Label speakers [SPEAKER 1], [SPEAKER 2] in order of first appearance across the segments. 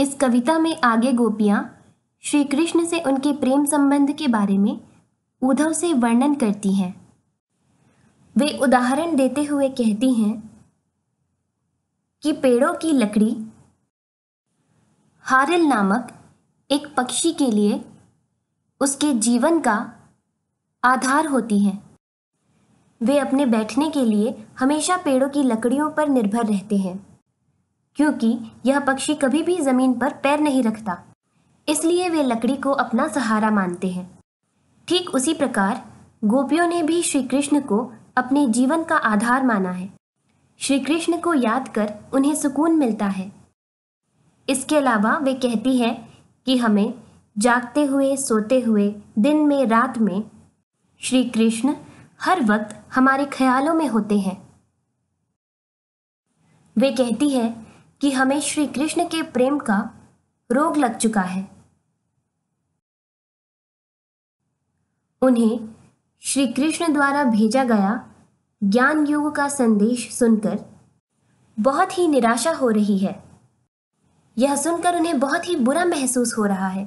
[SPEAKER 1] इस कविता में आगे गोपियाँ श्री कृष्ण से उनके प्रेम संबंध के बारे में उद्धव से वर्णन करती हैं वे उदाहरण देते हुए कहती हैं कि पेड़ों की लकड़ी हारिल नामक एक पक्षी के लिए उसके जीवन का आधार होती है वे अपने बैठने के लिए हमेशा पेड़ों की लकड़ियों पर निर्भर रहते हैं क्योंकि यह पक्षी कभी भी जमीन पर पैर नहीं रखता इसलिए वे लकड़ी को अपना सहारा मानते हैं ठीक उसी प्रकार गोपियों ने भी श्री कृष्ण को अपने जीवन का आधार माना है श्री कृष्ण को याद कर उन्हें सुकून मिलता है इसके अलावा वे कहती हैं कि हमें जागते हुए सोते हुए दिन में रात में श्री कृष्ण हर वक्त हमारे ख्यालों में होते हैं वे कहती है कि हमें श्री कृष्ण के प्रेम का रोग लग चुका है उन्हें श्री कृष्ण द्वारा भेजा गया ज्ञान योग का संदेश सुनकर बहुत ही निराशा हो रही है यह सुनकर उन्हें बहुत ही बुरा महसूस हो रहा है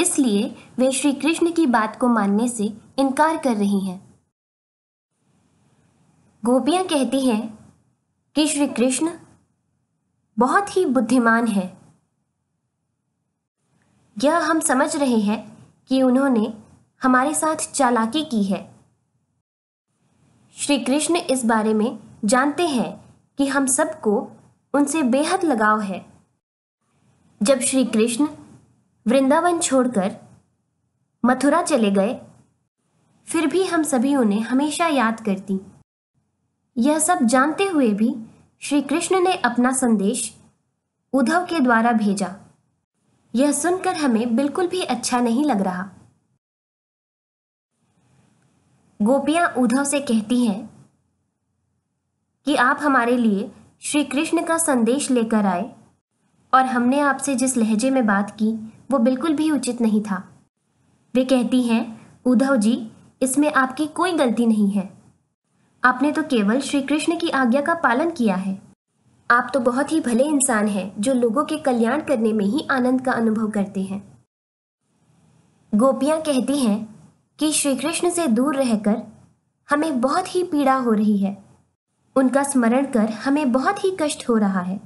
[SPEAKER 1] इसलिए वे श्री कृष्ण की बात को मानने से इनकार कर रही हैं गोपियां कहती हैं कि श्री कृष्ण बहुत ही बुद्धिमान है यह हम समझ रहे हैं कि उन्होंने हमारे साथ चालाकी की है श्री कृष्ण इस बारे में जानते हैं कि हम सबको उनसे बेहद लगाव है जब श्री कृष्ण वृंदावन छोड़कर मथुरा चले गए फिर भी हम सभी उन्हें हमेशा याद करती यह सब जानते हुए भी श्री कृष्ण ने अपना संदेश उद्धव के द्वारा भेजा यह सुनकर हमें बिल्कुल भी अच्छा नहीं लग रहा गोपियां उद्धव से कहती हैं कि आप हमारे लिए श्री कृष्ण का संदेश लेकर आए और हमने आपसे जिस लहजे में बात की वो बिल्कुल भी उचित नहीं था वे कहती हैं उद्धव जी इसमें आपकी कोई गलती नहीं है आपने तो केवल श्री कृष्ण की आज्ञा का पालन किया है आप तो बहुत ही भले इंसान हैं जो लोगों के कल्याण करने में ही आनंद का अनुभव करते हैं गोपियां कहती हैं कि श्री कृष्ण से दूर रहकर हमें बहुत ही पीड़ा हो रही है उनका स्मरण कर हमें बहुत ही कष्ट हो रहा है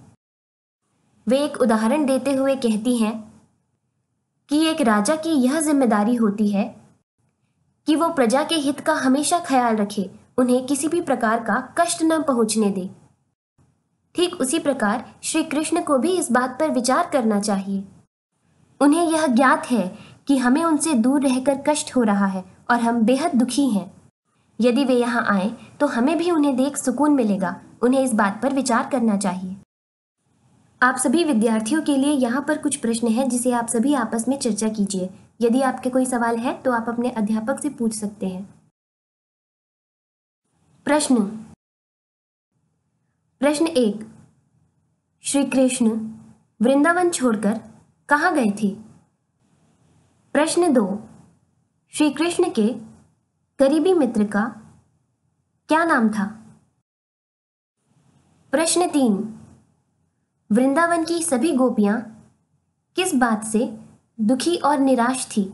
[SPEAKER 1] वे एक उदाहरण देते हुए कहती हैं कि एक राजा की यह जिम्मेदारी होती है कि वो प्रजा के हित का हमेशा ख्याल रखे उन्हें किसी भी प्रकार का कष्ट न पहुंचने दे ठीक उसी प्रकार श्री कृष्ण को भी इस बात पर विचार करना चाहिए उन्हें यह ज्ञात है कि हमें उनसे दूर रहकर कष्ट हो रहा है और हम बेहद दुखी हैं यदि वे यहाँ आए तो हमें भी उन्हें देख सुकून मिलेगा उन्हें इस बात पर विचार करना चाहिए आप सभी विद्यार्थियों के लिए यहाँ पर कुछ प्रश्न है जिसे आप सभी आपस में चर्चा कीजिए यदि आपके कोई सवाल है तो आप अपने अध्यापक से पूछ सकते हैं प्रश्न प्रश्न एक श्री कृष्ण वृंदावन छोड़कर कहाँ गए थे प्रश्न दो श्री कृष्ण के करीबी मित्र का क्या नाम था प्रश्न तीन वृंदावन की सभी गोपियां किस बात से दुखी और निराश थी